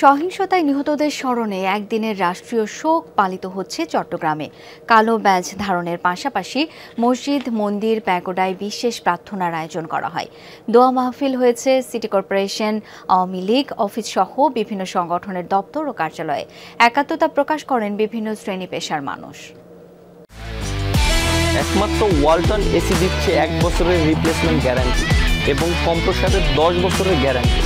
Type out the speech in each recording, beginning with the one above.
সহিংসতায় নিহতদের স্মরণে একদিনের রাষ্ট্রীয় শোক পালিত হচ্ছে চট্টগ্রামে কালো ব্যাজ ধারণের পাশাপাশি মসজিদ মন্দির প্যাগোডায় বিশেষ প্রার্থনার আয়োজন করা হয় দোয়া মাহফিল হয়েছে city corporation Awami League office সহ বিভিন্ন সংগঠনের দপ্তর ও কার্যালয়ে একাত্মতা প্রকাশ করেন বিভিন্ন শ্রেণী পেশার মানুষ একমাত্র ওয়ালটন এসি দিচ্ছে এক বছরের রিপ্লেসমেন্ট গ্যারান্টি এবং দশ বছরের গ্যারান্টি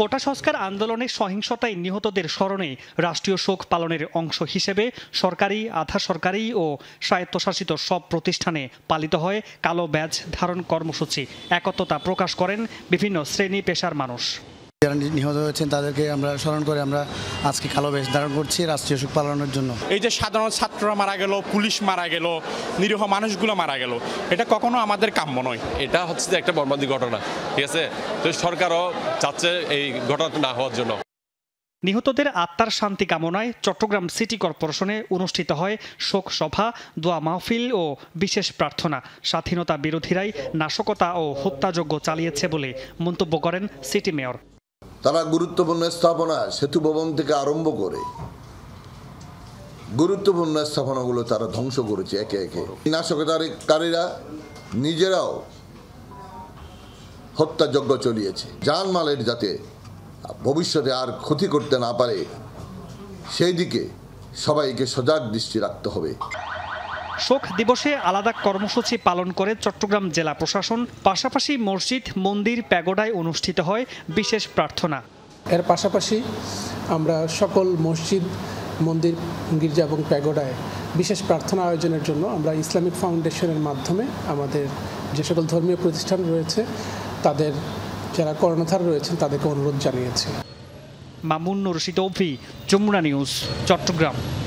কোটা সংস্কার আন্দোলনের সহিংসতায় নিহতদের স্মরণে রাষ্ট্রীয় শোক পালনের অংশ হিসেবে সরকারি আধা সরকারি ও স্বায়ত্তশাসিত সব প্রতিষ্ঠানে পালিত হয় কালো ব্যাজ ধারণ কর্মসূচি একত্রতা প্রকাশ করেন বিভিন্ন শ্রেণী পেশার মানুষ যারা নিহত হয়েছেন তাদেরকে আমরা স্মরণ করে আমরা আজকে কালো বেশ ধারণ করছি রাষ্ট্রীয় সুখ পালনের জন্য এই যে সাধারণ ছাত্ররা মারা গেল পুলিশ মারা গেল নিরীহ মানুষগুলো মারা গেল এটা কখনো আমাদের কাম্য নয় এটা হচ্ছে যে একটা বর্বাদী ঘটনা ঠিক আছে তো সরকারও চাচ্ছে এই ঘটনা না হওয়ার জন্য নিহতদের আত্মার শান্তি কামনায় চট্টগ্রাম সিটি কর্পোরেশনে অনুষ্ঠিত হয় শোক সভা দোয়া মাহফিল ও বিশেষ প্রার্থনা স্বাধীনতা বিরোধীরাই নাশকতা ও হত্যাযজ্ঞ চালিয়েছে বলে মন্তব্য করেন সিটি মেয়র তারা গুরুত্বপূর্ণ স্থাপনা সেতু ভবন থেকে আরম্ভ করে গুরুত্বপূর্ণ স্থাপনাগুলো তারা ধ্বংস করেছে একে একে নাশকতাকারীরা নিজেরাও হত্যাযজ্ঞ চলিয়েছে জানমালের যাতে ভবিষ্যতে আর ক্ষতি করতে না পারে সেই দিকে সবাইকে সজাগ দৃষ্টি রাখতে হবে শোক দিবসে আলাদা কর্মসূচি পালন করে চট্টগ্রাম জেলা প্রশাসন পাশাপাশি মসজিদ মন্দির প্যাগোডায় অনুষ্ঠিত হয় বিশেষ প্রার্থনা এর পাশাপাশি আমরা সকল মসজিদ মন্দির গির্জা এবং প্যাগোডায় বিশেষ প্রার্থনা আয়োজনের জন্য আমরা ইসলামিক ফাউন্ডেশনের মাধ্যমে আমাদের যে সকল ধর্মীয় প্রতিষ্ঠান রয়েছে তাদের যারা কর্ণধার রয়েছেন তাদেরকে অনুরোধ জানিয়েছি মামুন রশিদ অভি যমুনা নিউজ চট্টগ্রাম